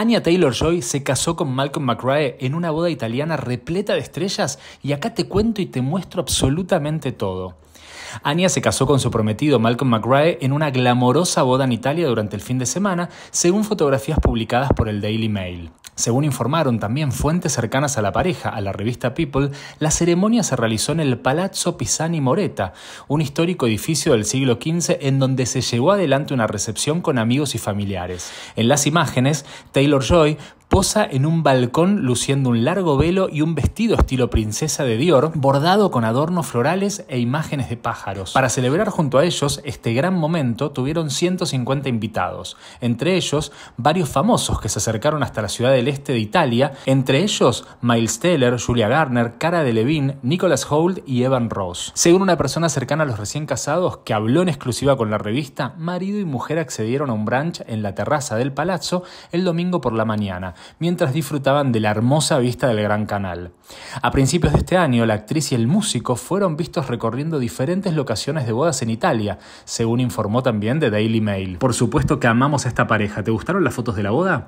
Anya Taylor-Joy se casó con Malcolm McRae en una boda italiana repleta de estrellas y acá te cuento y te muestro absolutamente todo. Anya se casó con su prometido Malcolm McRae en una glamorosa boda en Italia durante el fin de semana, según fotografías publicadas por el Daily Mail. Según informaron también fuentes cercanas a la pareja, a la revista People, la ceremonia se realizó en el Palazzo Pisani Moreta, un histórico edificio del siglo XV en donde se llevó adelante una recepción con amigos y familiares. En las imágenes, Taylor Joy posa en un balcón luciendo un largo velo y un vestido estilo princesa de Dior, bordado con adornos florales e imágenes de pájaros. Para celebrar junto a ellos este gran momento, tuvieron 150 invitados, entre ellos varios famosos que se acercaron hasta la ciudad del este de Italia, entre ellos Miles Teller, Julia Garner, Cara Delevingne, Nicholas Hoult y Evan Ross. Según una persona cercana a los recién casados que habló en exclusiva con la revista, marido y mujer accedieron a un brunch en la terraza del palazzo el domingo por la mañana, mientras disfrutaban de la hermosa vista del Gran Canal. A principios de este año, la actriz y el músico fueron vistos recorriendo diferentes locaciones de bodas en Italia, según informó también The Daily Mail. Por supuesto que amamos a esta pareja. ¿Te gustaron las fotos de la boda?